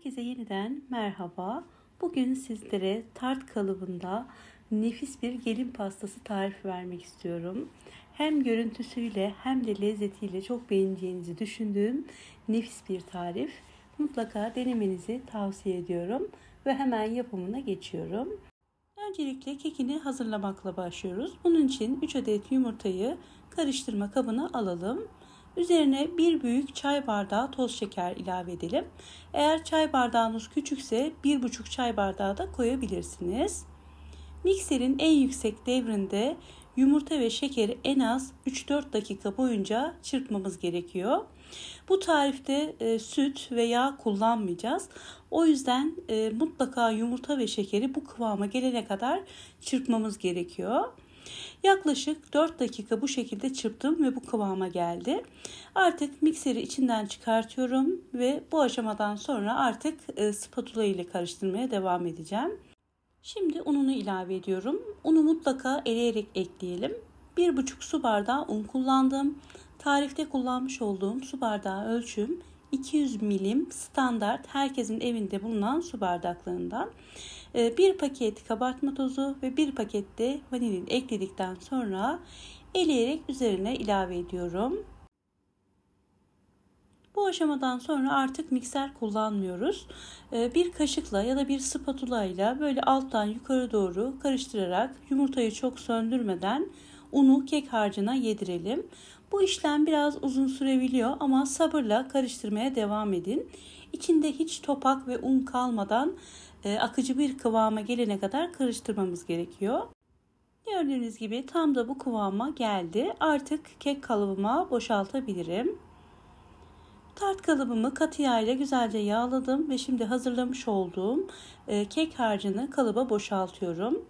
Herkese yeniden merhaba. Bugün sizlere tart kalıbında nefis bir gelin pastası tarifi vermek istiyorum. Hem görüntüsüyle hem de lezzetiyle çok beğeneceğinizi düşündüğüm nefis bir tarif. Mutlaka denemenizi tavsiye ediyorum ve hemen yapımına geçiyorum. Öncelikle kekini hazırlamakla başlıyoruz. Bunun için 3 adet yumurtayı karıştırma kabına alalım. Üzerine bir büyük çay bardağı toz şeker ilave edelim. Eğer çay bardağınız küçükse bir buçuk çay bardağı da koyabilirsiniz. Mikserin en yüksek devrinde yumurta ve şekeri en az 3-4 dakika boyunca çırpmamız gerekiyor. Bu tarifte e, süt ve yağ kullanmayacağız. O yüzden e, mutlaka yumurta ve şekeri bu kıvama gelene kadar çırpmamız gerekiyor. Yaklaşık 4 dakika bu şekilde çırptım ve bu kıvama geldi. Artık mikseri içinden çıkartıyorum ve bu aşamadan sonra artık e, spatula ile karıştırmaya devam edeceğim. Şimdi ununu ilave ediyorum. Unu mutlaka eleyerek ekleyelim. 1,5 su bardağı un kullandım. Tarifte kullanmış olduğum su bardağı ölçüm 200 milim standart herkesin evinde bulunan su bardaklarından e, bir paket kabartma tozu ve bir pakette vanilin ekledikten sonra eleyerek üzerine ilave ediyorum. Bu aşamadan sonra artık mikser kullanmıyoruz. E, bir kaşıkla ya da bir spatula ile böyle alttan yukarı doğru karıştırarak yumurtayı çok söndürmeden unu kek harcına yedirelim. Bu işlem biraz uzun sürebiliyor ama sabırla karıştırmaya devam edin. İçinde hiç topak ve un kalmadan e, akıcı bir kıvama gelene kadar karıştırmamız gerekiyor. Gördüğünüz gibi tam da bu kıvama geldi. Artık kek kalıbıma boşaltabilirim. Tart kalıbımı katı yağ ile güzelce yağladım ve şimdi hazırlamış olduğum e, kek harcını kalıba boşaltıyorum.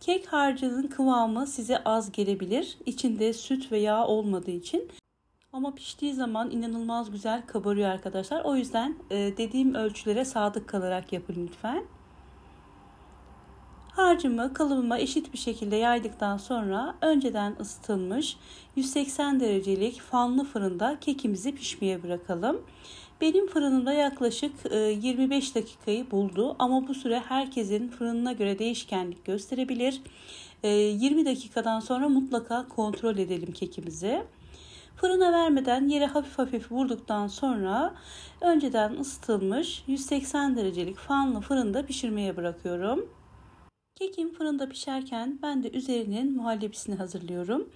Kek harcının kıvamı size az gelebilir. İçinde süt ve yağ olmadığı için. Ama piştiği zaman inanılmaz güzel kabarıyor arkadaşlar. O yüzden e, dediğim ölçülere sadık kalarak yapın lütfen. Harcımı kalıbıma eşit bir şekilde yaydıktan sonra önceden ısıtılmış 180 derecelik fanlı fırında kekimizi pişmeye bırakalım. Benim fırınımda yaklaşık 25 e, dakikayı buldu ama bu süre herkesin fırınına göre değişkenlik gösterebilir. 20 e, dakikadan sonra mutlaka kontrol edelim kekimizi. Fırına vermeden yere hafif hafif vurduktan sonra önceden ısıtılmış 180 derecelik fanlı fırında pişirmeye bırakıyorum. Kekim fırında pişerken ben de üzerinin muhallebisini hazırlıyorum.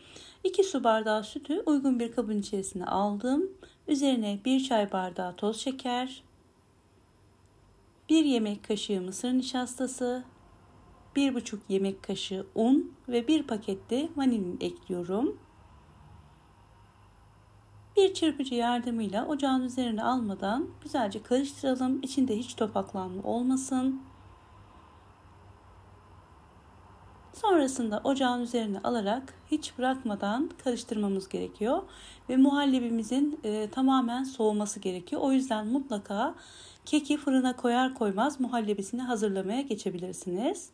2 su bardağı sütü uygun bir kabın içerisine aldım. Üzerine 1 çay bardağı toz şeker, 1 yemek kaşığı mısır nişastası, 1,5 yemek kaşığı un ve 1 pakette vanilin ekliyorum. Bir çırpıcı yardımıyla ocağın üzerine almadan güzelce karıştıralım. İçinde hiç topaklanma olmasın. Sonrasında ocağın üzerine alarak hiç bırakmadan karıştırmamız gerekiyor. Ve muhallebimizin e, tamamen soğuması gerekiyor. O yüzden mutlaka keki fırına koyar koymaz muhallebisini hazırlamaya geçebilirsiniz.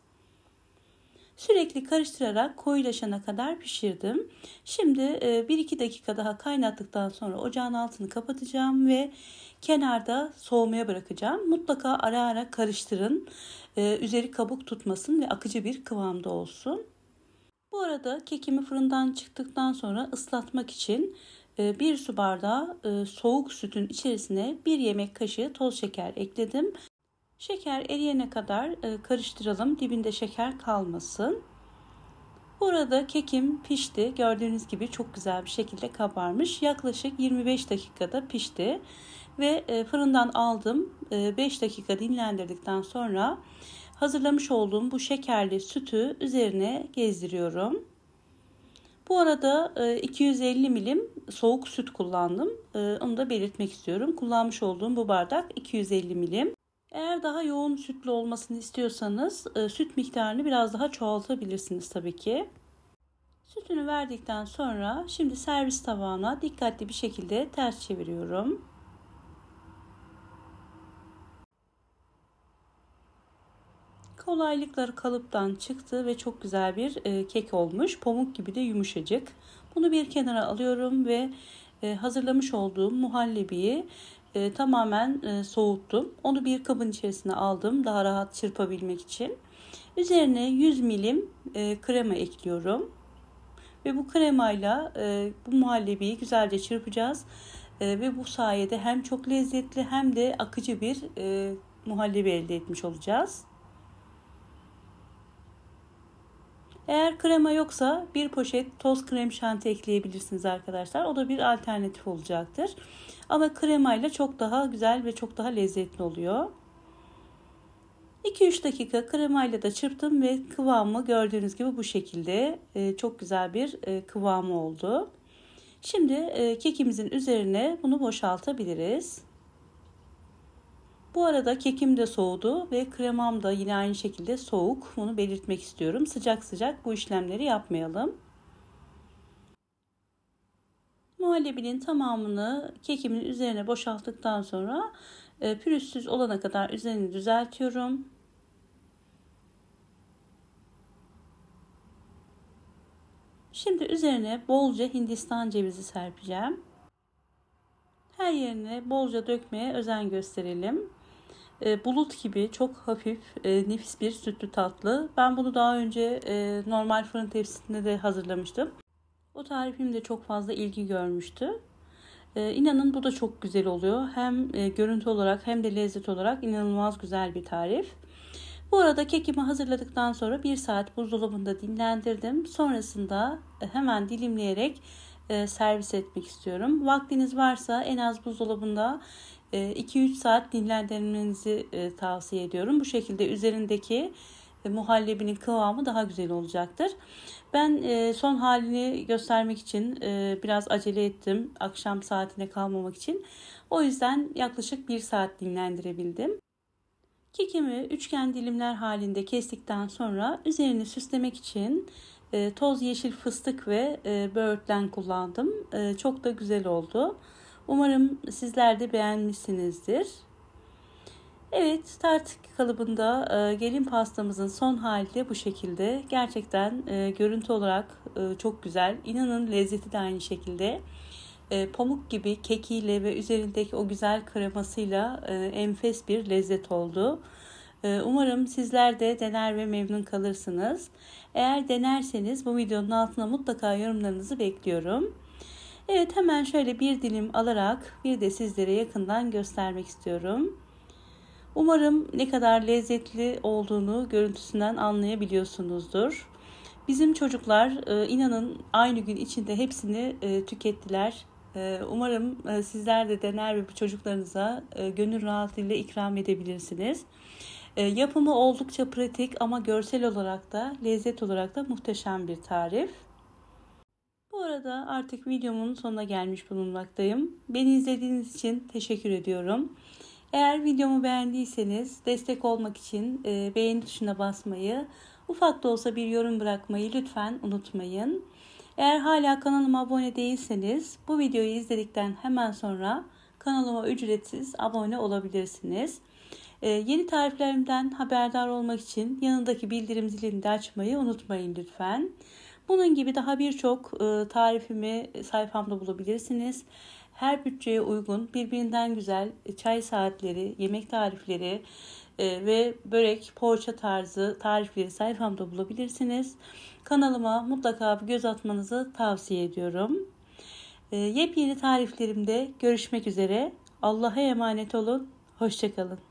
Sürekli karıştırarak koyulaşana kadar pişirdim. Şimdi 1-2 e, dakika daha kaynattıktan sonra ocağın altını kapatacağım ve kenarda soğumaya bırakacağım. Mutlaka ara ara karıştırın. E, üzeri kabuk tutmasın ve akıcı bir kıvamda olsun. Bu arada kekimi fırından çıktıktan sonra ıslatmak için 1 e, su bardağı soğuk sütün içerisine 1 yemek kaşığı toz şeker ekledim. Şeker eriyene kadar e, karıştıralım. Dibinde şeker kalmasın. Burada kekim pişti. Gördüğünüz gibi çok güzel bir şekilde kabarmış. Yaklaşık 25 dakikada pişti. Ve e, fırından aldım. 5 e, dakika dinlendirdikten sonra hazırlamış olduğum bu şekerli sütü üzerine gezdiriyorum. Bu arada 250 milim soğuk süt kullandım. Onu da belirtmek istiyorum. Kullanmış olduğum bu bardak 250 milim. Eğer daha yoğun sütlü olmasını istiyorsanız e, süt miktarını biraz daha çoğaltabilirsiniz tabii ki. Sütünü verdikten sonra şimdi servis tabağına dikkatli bir şekilde ters çeviriyorum. Kolaylıkları kalıptan çıktı ve çok güzel bir e, kek olmuş. Pamuk gibi de yumuşacık. Bunu bir kenara alıyorum ve e, hazırlamış olduğum muhallebiyi e, tamamen e, soğuttum. Onu bir kabın içerisine aldım daha rahat çırpabilmek için. Üzerine 100 milim e, krema ekliyorum. Ve bu kremayla e, bu muhallebiyi güzelce çırpacağız. E, ve bu sayede hem çok lezzetli hem de akıcı bir e, muhallebi elde etmiş olacağız. Eğer krema yoksa bir poşet toz krem şanti ekleyebilirsiniz arkadaşlar. O da bir alternatif olacaktır. Ama kremayla çok daha güzel ve çok daha lezzetli oluyor. 2-3 dakika kremayla da çırptım ve kıvamı gördüğünüz gibi bu şekilde e, çok güzel bir e, kıvamı oldu. Şimdi e, kekimizin üzerine bunu boşaltabiliriz. Bu arada kekim de soğudu ve kremam da yine aynı şekilde soğuk. Bunu belirtmek istiyorum. Sıcak sıcak bu işlemleri yapmayalım muhallebinin tamamını kekimin üzerine boşalttıktan sonra e, pürüzsüz olana kadar üzerini düzeltiyorum. Şimdi üzerine bolca hindistan cevizi serpeceğim. Her yerine bolca dökmeye özen gösterelim. E, bulut gibi çok hafif, e, nefis bir sütlü tatlı. Ben bunu daha önce e, normal fırın tepsisinde de hazırlamıştım. O tarifim de çok fazla ilgi görmüştü. Ee, inanın bu da çok güzel oluyor. Hem e, görüntü olarak hem de lezzet olarak inanılmaz güzel bir tarif. Bu arada kekimi hazırladıktan sonra bir saat buzdolabında dinlendirdim. Sonrasında e, hemen dilimleyerek e, servis etmek istiyorum. Vaktiniz varsa en az buzdolabında 2-3 e, saat dinlendirmenizi e, tavsiye ediyorum. Bu şekilde üzerindeki ve muhallebinin kıvamı daha güzel olacaktır. Ben e, son halini göstermek için e, biraz acele ettim. Akşam saatine kalmamak için. O yüzden yaklaşık bir saat dinlendirebildim. Kekimi üçgen dilimler halinde kestikten sonra üzerini süslemek için e, toz yeşil fıstık ve e, böğürtlen kullandım. E, çok da güzel oldu. Umarım sizler de beğenmişsinizdir. Evet tartık kalıbında e, gelin pastamızın son hali de bu şekilde. Gerçekten e, görüntü olarak e, çok güzel. İnanın lezzeti de aynı şekilde. E, pamuk gibi kekiyle ve üzerindeki o güzel kremasıyla e, enfes bir lezzet oldu. E, umarım sizler de dener ve memnun kalırsınız. Eğer denerseniz bu videonun altına mutlaka yorumlarınızı bekliyorum. Evet hemen şöyle bir dilim alarak bir de sizlere yakından göstermek istiyorum. Umarım ne kadar lezzetli olduğunu görüntüsünden anlayabiliyorsunuzdur. Bizim çocuklar e, inanın aynı gün içinde hepsini e, tükettiler. E, umarım sizler de dener ve bu çocuklarınıza gönül rahatlığıyla ikram edebilirsiniz. Yapımı oldukça pratik ama görsel olarak da lezzet olarak da muhteşem bir tarif. Bu arada artık videomun sonuna gelmiş bulunmaktayım. Beni izlediğiniz için teşekkür ediyorum. Eğer videomu beğendiyseniz destek olmak için e, beğeni tuşuna basmayı, ufak da olsa bir yorum bırakmayı lütfen unutmayın. Eğer hala kanalıma abone değilseniz bu videoyu izledikten hemen sonra kanalıma ücretsiz abone olabilirsiniz. Ee, yeni tariflerimden haberdar olmak için yanındaki bildirim zilini de açmayı unutmayın lütfen. Bunun gibi daha birçok e, tarifimi sayfamda bulabilirsiniz her bütçeye uygun birbirinden güzel e, çay saatleri, yemek tarifleri e, ve börek, poğaça tarzı tarifleri sayfamda bulabilirsiniz. Kanalıma mutlaka bir göz atmanızı tavsiye ediyorum. E, yepyeni tariflerimde görüşmek üzere. Allah'a emanet olun. Hoşçakalın.